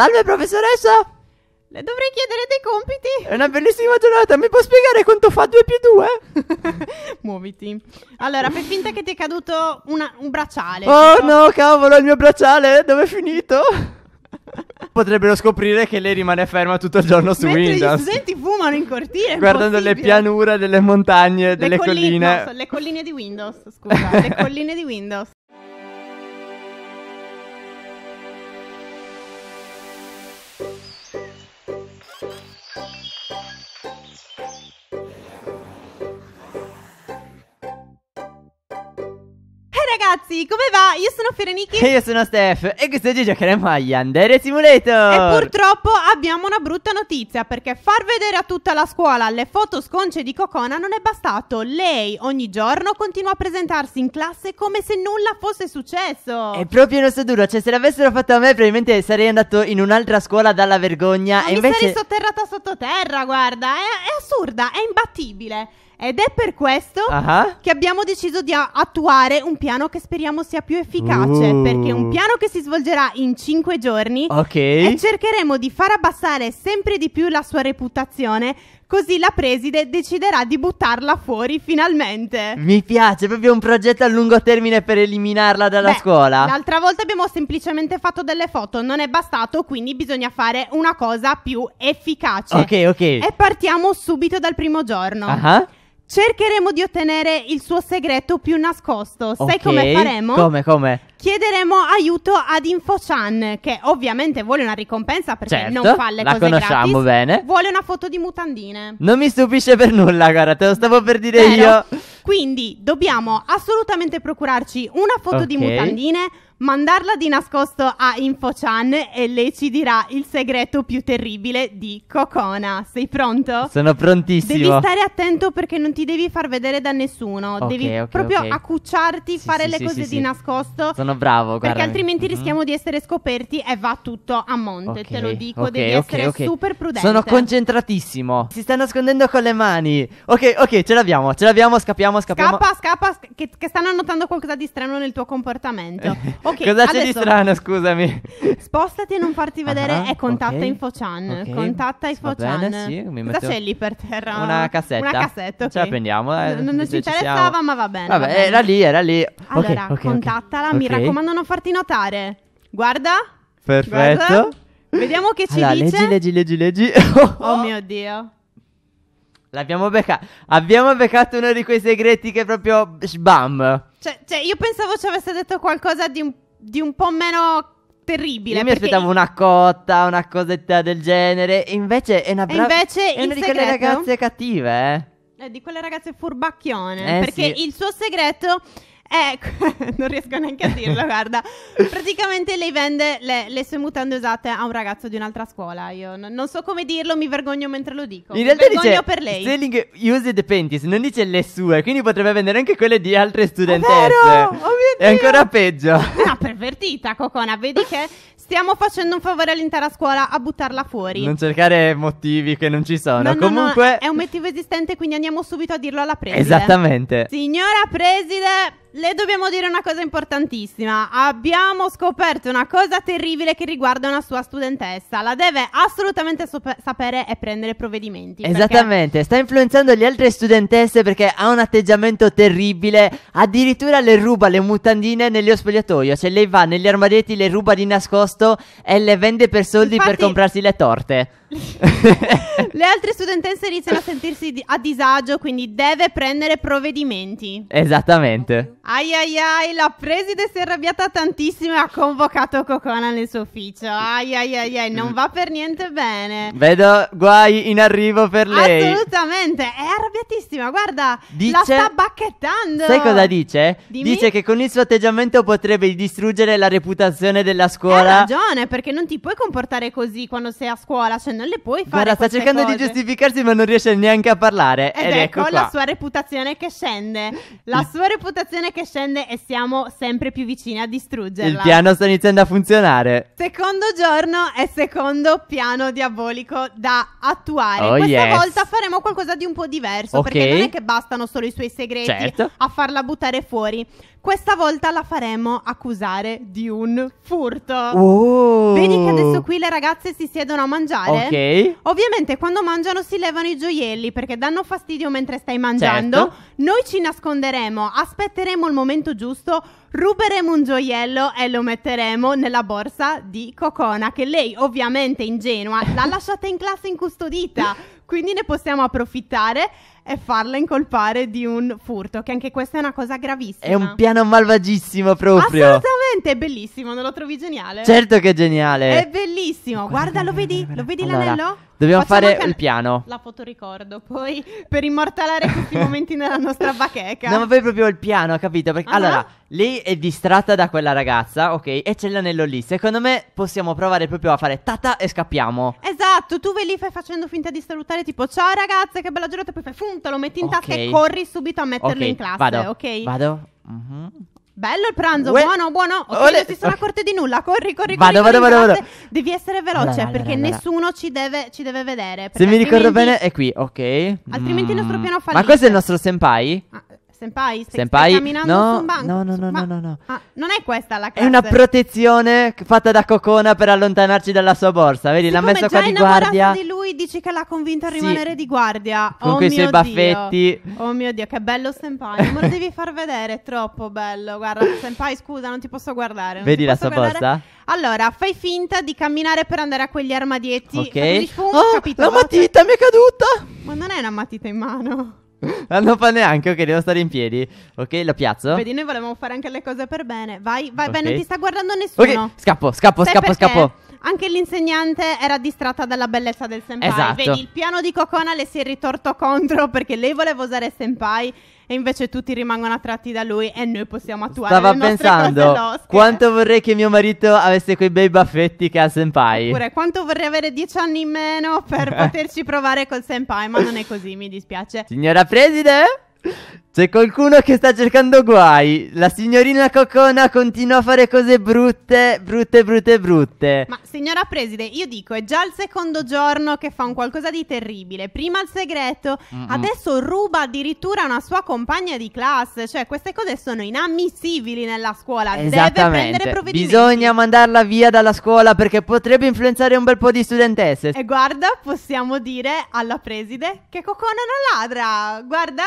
Salve professoressa! Le dovrei chiedere dei compiti. È una bellissima giornata, mi può spiegare quanto fa 2 più 2? Muoviti. Allora, fai finta che ti è caduto una, un bracciale. Oh tipo. no, cavolo, il mio bracciale, dove è finito? Potrebbero scoprire che lei rimane ferma tutto il giorno su Mentre Windows. Gli studenti fumano in cortile. Guardando le pianure delle montagne, delle le colline. colline. No, le colline di Windows, scusa, le colline di Windows. ragazzi, come va? Io sono Ferenichi E io sono Steph E questo oggi giocheremo agli Andere Simulator E purtroppo abbiamo una brutta notizia Perché far vedere a tutta la scuola le foto sconce di Cocona non è bastato Lei ogni giorno continua a presentarsi in classe come se nulla fosse successo È proprio il nostro duro Cioè se l'avessero fatto a me probabilmente sarei andato in un'altra scuola dalla vergogna Ma e mi invece... sarei sotterrata sottoterra, guarda è, è assurda, è imbattibile ed è per questo uh-huh. che abbiamo deciso di a- attuare un piano che speriamo sia più efficace, uh. perché un piano che si svolgerà in 5 giorni Ok. e cercheremo di far abbassare sempre di più la sua reputazione così la preside deciderà di buttarla fuori finalmente. Mi piace, è proprio un progetto a lungo termine per eliminarla dalla Beh, scuola. L'altra volta abbiamo semplicemente fatto delle foto, non è bastato, quindi bisogna fare una cosa più efficace. Ok, ok. E partiamo subito dal primo giorno. Ah. Uh-huh. Cercheremo di ottenere il suo segreto più nascosto. Sai okay. come faremo? Come, come? Chiederemo aiuto ad InfoChan, che ovviamente vuole una ricompensa perché certo, non fa le cose la conosciamo bene. Vuole una foto di mutandine. Non mi stupisce per nulla, guarda, te lo stavo per dire Vero. io. Quindi dobbiamo assolutamente procurarci una foto okay. di mutandine mandarla di nascosto a InfoChan e lei ci dirà il segreto più terribile di Cocona. Sei pronto? Sono prontissimo. Devi stare attento perché non ti devi far vedere da nessuno. Okay, devi okay, proprio okay. accucciarti, sì, fare sì, le sì, cose di nascosto. Sono bravo, guarda. Perché altrimenti mm-hmm. rischiamo di essere scoperti e va tutto a monte, te lo dico. devi essere super prudente. Sono concentratissimo. Si sta nascondendo con le mani. Ok, ok, ce l'abbiamo, ce l'abbiamo, scappiamo, scappiamo. Scappa, scappa, che, che stanno notando qualcosa di strano nel tuo comportamento. Okay, Cosa c'è di strano, scusami? Spostati e non farti vedere ah, è contatta okay, infochan. Okay. Contatta infochan. sì, mi Cosa c'è lì per terra? Una cassetta. Una cassetta, ok. Ce la prendiamo. Eh, non, non ci interessava, ci ma va bene. Vabbè, va bene. era lì, era lì. Allora, contattala, mi raccomando non farti notare. Guarda. Perfetto. Guarda. Vediamo che ci allora, dice. Leggi, leggi, leggi, leggi. oh mio Dio. L'abbiamo beccato. Abbiamo beccato uno di quei segreti che proprio. Sbam. Cioè, cioè, io pensavo ci avesse detto qualcosa di un di un po' meno terribile. Io mi aspettavo una cotta, una cosetta del genere. E invece è una brava. Invece è una di quelle ragazze cattive, eh. È eh, di quelle ragazze furbacchione. Eh, perché sì. il suo segreto. è. non riesco neanche a dirlo, guarda. Praticamente lei vende le, le, sue mutande usate a un ragazzo di un'altra scuola. Io n- non so come dirlo, mi vergogno mentre lo dico. In mi realtà vergogno dice per lei. Selling used panties, non dice le sue, quindi potrebbe vendere anche quelle di altre studentesse. È, vero? Oh mio Dio. è ancora peggio. pervertita, Cocona. Vedi che stiamo facendo un favore all'intera scuola a buttarla fuori. Non cercare motivi che non ci sono. No, Comunque. no, è un motivo esistente, quindi andiamo subito a dirlo alla preside. Esattamente. Signora preside, le dobbiamo dire una cosa importantissima. Abbiamo scoperto una cosa terribile che riguarda una sua studentessa. La deve assolutamente sop- sapere e prendere provvedimenti. Esattamente, perché... sta influenzando le altre studentesse perché ha un atteggiamento terribile. Addirittura le ruba le mutandine nello spogliatoio. Cioè lei va negli armadietti, le ruba di nascosto e le vende per soldi Infatti... per comprarsi le torte. Le altre studentesse iniziano a sentirsi di- a disagio, quindi deve prendere provvedimenti. Esattamente. Ai ai ai, la preside si è arrabbiata tantissimo e ha convocato Cocona nel suo ufficio. Ai ai ai ai, non va per niente bene. Vedo guai in arrivo per lei. Assolutamente, è arrabbiatissima, guarda, la sta bacchettando. Sai cosa dice? Dimmi. Dice che con il suo atteggiamento potrebbe distruggere la reputazione della Hai scuola. ragione, perché non ti puoi comportare così quando sei a scuola, cioè non le puoi fare. Guarda, sta cercando cose. di giustificarsi, ma non riesce neanche a parlare. Ed, Ed ecco, ecco la sua reputazione che scende. La sua reputazione che scende e siamo sempre più vicini a distruggerla. Il piano sta iniziando a funzionare. Secondo giorno e secondo piano diabolico da attuare. Oh, Questa yes. volta faremo qualcosa di un po' diverso. Okay. Perché non è che bastano solo i suoi segreti certo. a farla buttare fuori. Questa volta la faremo accusare di un furto. Oh. Vedi che adesso qui le ragazze si siedono a mangiare? Ok. Ovviamente quando mangiano si levano i gioielli perché danno fastidio mentre stai mangiando. Certo. Noi ci nasconderemo, aspetteremo il momento giusto, ruberemo un gioiello e lo metteremo nella borsa di Cocona che lei ovviamente ingenua l'ha lasciata in classe incustodita. Quindi ne possiamo approfittare e farla incolpare di un furto, che anche questa è una cosa gravissima. È un piano malvagissimo proprio. Assolutamente, è bellissimo, non lo trovi geniale? Certo che è geniale. È bellissimo, guarda, guarda, lo vedi, lo vedi allora, l'anello? Dobbiamo Facciamo fare il piano. La fotoricordo poi per immortalare questi momenti nella nostra bacheca. Non ma proprio il piano, capito? Perché, uh-huh. Allora, ah. lei è distratta da quella ragazza, ok? E c'è l'anello lì. Secondo me possiamo provare proprio a fare tata e scappiamo. Esatto, tu ve lì fai facendo finta di salutare tipo ciao ragazze, che bella giornata, poi fai funta, lo metti in okay. tasca e corri subito a metterlo okay, in classe, vado, ok? Vado. Mm-hmm. Bello il pranzo, Uè. buono, buono. Ok, Olè. non si sono accorte di nulla. Corri, corri, vado, corri. Vado, vado, vado, vado. Devi essere veloce allora, perché allora, nessuno allora. Ci, deve, ci deve vedere. Se mi ricordo bene è qui, ok. Altrimenti mm. il nostro mm. piano fallisce. Ma questo è il nostro senpai? Ah. Senpai, stai, Senpai, stai camminando no, su un banco? No, no, no, ma, no, no, no. Ah, non è questa la classe. È una protezione fatta da Cocona per allontanarci dalla sua borsa. Vedi, Siccome l'ha messa qua di guardia. Ma di lui, dice che l'ha convinto a rimanere sì. di guardia. Con oh quei suoi baffetti. Dio. Oh mio Dio, che bello Senpai. Non me lo devi far vedere, è troppo bello. Guarda, Senpai, scusa, non ti posso guardare. Vedi la sua borsa? Allora, fai finta di camminare per andare a quegli armadietti. Ok. Dici, oh, capito, la matita mi è caduta. Ma non è una matita in mano. Ah, non fa neanche, ok, devo stare in piedi. Ok, lo piazzo. Vedi, noi volevamo fare anche le cose per bene. Vai, vai, okay. bene, ti sta guardando nessuno. Ok, scappo, scappo, Sai scappo, perché? scappo. Anche l'insegnante era distratta dalla bellezza del senpai. Esatto. Vedi, il piano di Cocona le si è ritorto contro perché lei voleva usare senpai e invece tutti rimangono attratti da lui e noi possiamo attuare Stava pensando, quanto vorrei che mio marito avesse quei bei baffetti che ha Senpai. Oppure, quanto vorrei avere dieci anni in meno per poterci provare col Senpai, ma non è così, mi dispiace. Signora Preside? C'è qualcuno che sta cercando guai. La signorina Cocona continua a fare cose brutte, brutte, brutte, brutte. Ma signora Preside, io dico, è già il secondo giorno che fa un qualcosa di terribile. Prima il segreto, Mm-mm. adesso ruba addirittura una sua compagna di classe. Cioè, queste cose sono inammissibili nella scuola. Deve prendere provvedimenti. Bisogna mandarla via dalla scuola perché potrebbe influenzare un bel po' di studentesse. E guarda, possiamo dire alla Preside che Cocona è una ladra. Guarda.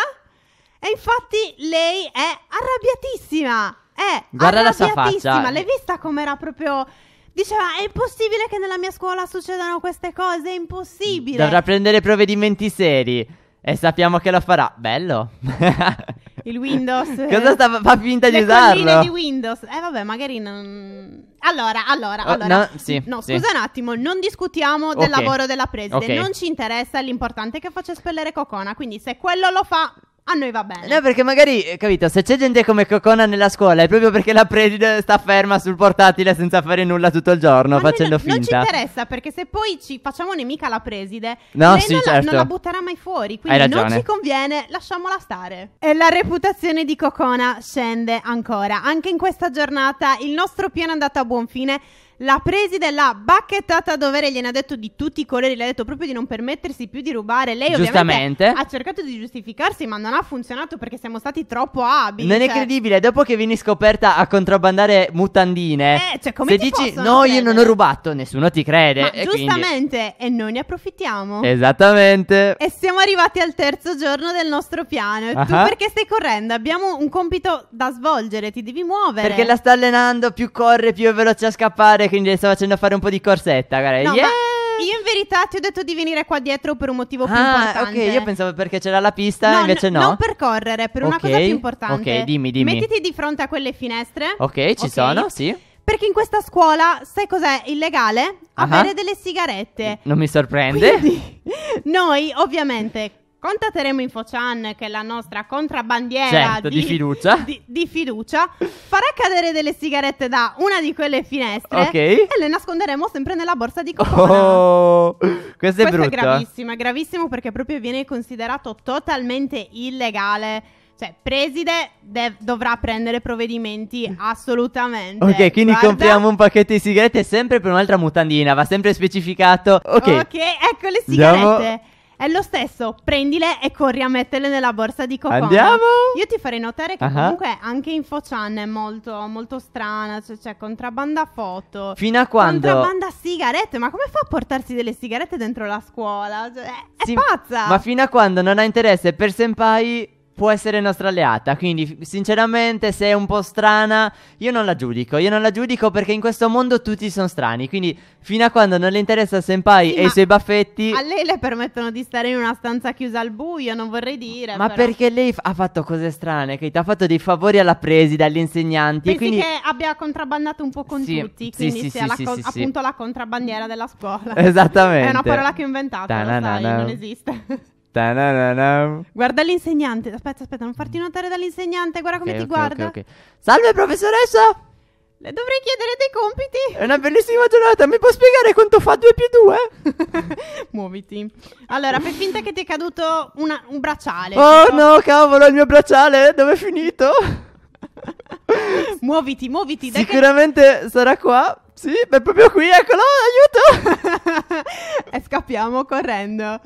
E infatti lei è arrabbiatissima. È Guarda la sua L'hai vista com'era proprio... Diceva, è impossibile che nella mia scuola succedano queste cose, è impossibile. Dovrà prendere provvedimenti seri. E sappiamo che lo farà. Bello. Il Windows. Cosa sta, fa finta di usarlo? Le di Windows. Eh vabbè, magari non... Allora, allora, oh, No, sì, no sì. scusa un attimo, non discutiamo del okay. lavoro della preside. Okay. Non ci interessa, l'importante è che faccia spellere Cocona. Quindi se quello lo fa, a noi va bene. No, perché magari, eh, capito, se c'è gente come Cocona nella scuola è proprio perché la preside eh, sta ferma sul portatile senza fare nulla tutto il giorno, Ma facendo noi finta. Non ci interessa, perché se poi ci facciamo nemica la preside, No, lei sì, non, la, certo. non la butterà mai fuori. Quindi Hai non ci conviene, lasciamola stare. E la reputazione di Cocona scende ancora. Anche in questa giornata il nostro piano è andato a buon fine. L'ha presi della bacchettata a dovere, gliene ha detto di tutti i colori, le ha detto proprio di non permettersi più di rubare. Lei Giustamente. ha cercato di giustificarsi, ma non ha funzionato perché siamo stati troppo abili. Non cioè. è credibile, dopo che vieni scoperta a contrabbandare mutandine, eh, cioè, come se dici no, credere? io non ho rubato, nessuno ti crede. Ma e giustamente, quindi... e noi ne approfittiamo. Esattamente. E siamo arrivati al terzo giorno del nostro piano. E uh-huh. tu perché stai correndo? Abbiamo un compito da svolgere, ti devi muovere. Perché la sta allenando, più corre, più è veloce a scappare male, quindi le sto facendo fare un po' di corsetta. Guarda. No, yeah! Io in verità ti ho detto di venire qua dietro per un motivo più ah, importante. ok, io pensavo perché c'era la pista, no, invece no. Non per correre, per okay, una cosa più importante. Ok, dimmi, dimmi. Mettiti di fronte a quelle finestre. Ok, ci okay. sono, sì. Perché in questa scuola, sai cos'è illegale? Avere uh-huh. delle sigarette. Non mi sorprende. Quindi, noi, ovviamente, contatteremo InfoChan, che è la nostra contrabbandiera certo, di, di, fiducia, di, di fiducia farà cadere delle sigarette da una di quelle finestre Ok. e le nasconderemo sempre nella borsa di cocona. Oh, questo è brutto. questo è gravissimo, è gravissimo perché proprio viene considerato totalmente illegale. Cioè, preside dev- dovrà prendere provvedimenti assolutamente. Ok, quindi Guarda. compriamo un pacchetto di sigarette sempre per un'altra mutandina, va sempre specificato. Ok, okay ecco le sigarette. Andiamo. È lo stesso, prendile e corri a metterle nella borsa di Cocona. Andiamo! Io ti farei notare che uh-huh. comunque anche InfoChan è molto, molto strana, cioè c'è contrabbanda foto. Fino a quando? Contrabbanda sigarette, ma come fa a portarsi delle sigarette dentro la scuola? Cioè, è, sì, è pazza! Ma fino a quando non ha interesse per senpai può essere nostra alleata. Quindi, sinceramente, se è un po' strana, io non la giudico. Io non la giudico perché in questo mondo tutti sono strani. Quindi, fino a quando non le interessa Senpai sì, e i suoi baffetti. A lei le permettono di stare in una stanza chiusa al buio, non vorrei dire. Ma però. perché lei f- ha fatto cose strane, Kate? Ha fatto dei favori alla presi dagli insegnanti. Pensi quindi... che abbia contrabbandato un po' con sì, tutti. Quindi sì, sia la co- appunto la contrabbandiera della scuola. Esattamente. è una parola che ho inventato. Non esiste. Ta-na-na-na. Guarda l'insegnante. Aspetta, aspetta, non farti notare dall'insegnante. Guarda come Ok, ti ok, guarda. ok, ok. Salve professoressa! Le dovrei chiedere dei compiti. È una bellissima giornata, mi può spiegare quanto fa 2 più 2? Muoviti. Allora, fai finta che ti è caduto una- un bracciale. Oh tipo. no, cavolo, il mio bracciale, Dove è finito? Muoviti, muoviti. Dai che- Sicuramente sarà qua. Sì, è proprio qui, eccolo, aiuto! e scappiamo correndo.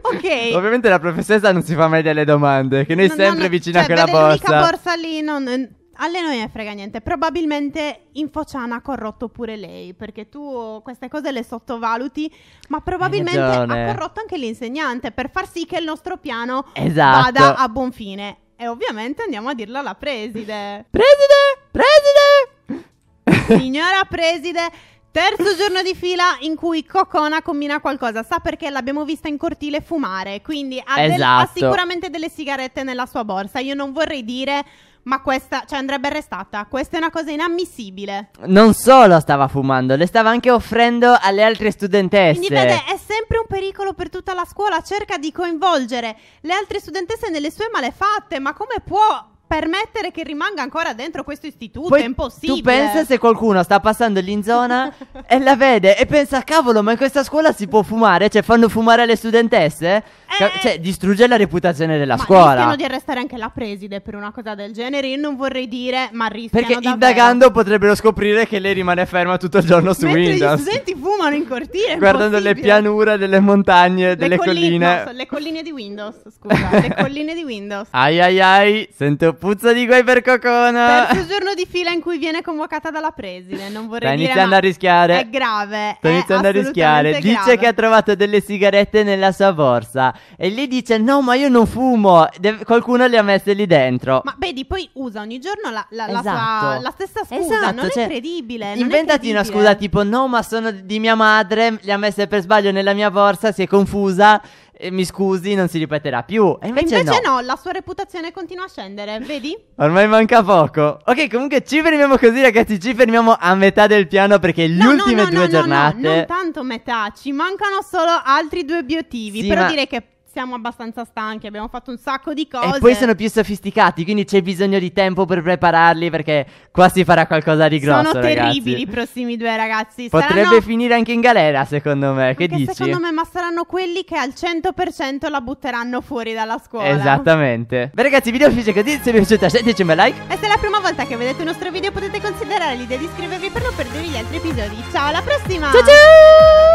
Ok. Ovviamente la professoressa non si fa mai delle domande, che noi no, sempre no, no, vicino cioè, a quella borsa. L'unica borsa lì non... A lei non ne frega niente, probabilmente Infociana ha corrotto pure lei, perché tu queste cose le sottovaluti, ma probabilmente ha corrotto anche l'insegnante per far sì che il nostro piano esatto. vada a buon fine. E ovviamente andiamo a dirlo alla preside. Preside! Preside! Signora Preside, Terzo giorno di fila in cui Cocona combina qualcosa, sa perché l'abbiamo vista in cortile fumare, quindi ha, esatto. del, ha, esatto. sicuramente delle sigarette nella sua borsa. Io non vorrei dire, ma questa, cioè andrebbe arrestata, questa è una cosa inammissibile. Non solo stava fumando, le stava anche offrendo alle altre studentesse. Quindi vede, è sempre un pericolo per tutta la scuola, cerca di coinvolgere le altre studentesse nelle sue malefatte, ma come può permettere che rimanga ancora dentro questo istituto Poi è impossibile. Tu pensa se qualcuno sta passando lì in zona e la vede e pensa cavolo, ma in questa scuola si può fumare, cioè fanno fumare le studentesse? Eh, cioè distrugge la reputazione della ma scuola. Rischiano di arrestare anche la preside per una cosa del genere, io non vorrei dire, ma rischiano Perché davvero. indagando potrebbero scoprire che lei rimane ferma tutto il giorno su Mentre Windows. gli studenti fumano in cortile. Guardando le pianure delle montagne, le delle colline, colline. No, so, le colline di Windows, scusa, le colline di Windows. Ai ai ai, sento puzza di guai per Cocona. Terzo giorno di fila in cui viene convocata dalla preside. Non vorrei Sta dire. Sta iniziando a rischiare. È grave. Sta iniziando a rischiare. Grave. Dice che ha trovato delle sigarette nella sua borsa. E lì dice: No, ma io non fumo. De- qualcuno le ha messe lì dentro. Ma vedi, poi usa ogni giorno la, la, esatto. la, sua, esatto. la stessa scusa. Esatto, non cioè, è credibile. Inventati è una scusa tipo: No, ma sono di mia madre. Le ha messe per sbaglio nella mia borsa. Si è confusa eh, mi scusi, non si ripeterà più. E invece, e invece no. no. la sua reputazione continua a scendere, vedi? Ormai manca poco. Ok, comunque ci fermiamo così, ragazzi. Ci fermiamo a metà del piano perché le no, ultime no, due giornate. No, no, non tanto metà, ci mancano solo altri due obiettivi. Sì, però ma... direi che siamo abbastanza stanchi, abbiamo fatto un sacco di cose. E poi sono più sofisticati, quindi c'è bisogno di tempo per prepararli perché qua si farà qualcosa di grosso. Sono terribili ragazzi. i prossimi due ragazzi. Potrebbe saranno... finire anche in galera, secondo me. Che dici? Secondo me, ma saranno quelli che al 100% la butteranno fuori dalla scuola. Esattamente. Beh, ragazzi, il video finisce così. Se vi è piaciuto, scendetemi un like. E se è la prima volta che vedete il nostro video, potete considerare l'idea di iscrivervi per non perdere gli altri episodi. Ciao, alla prossima! Ciao ciao!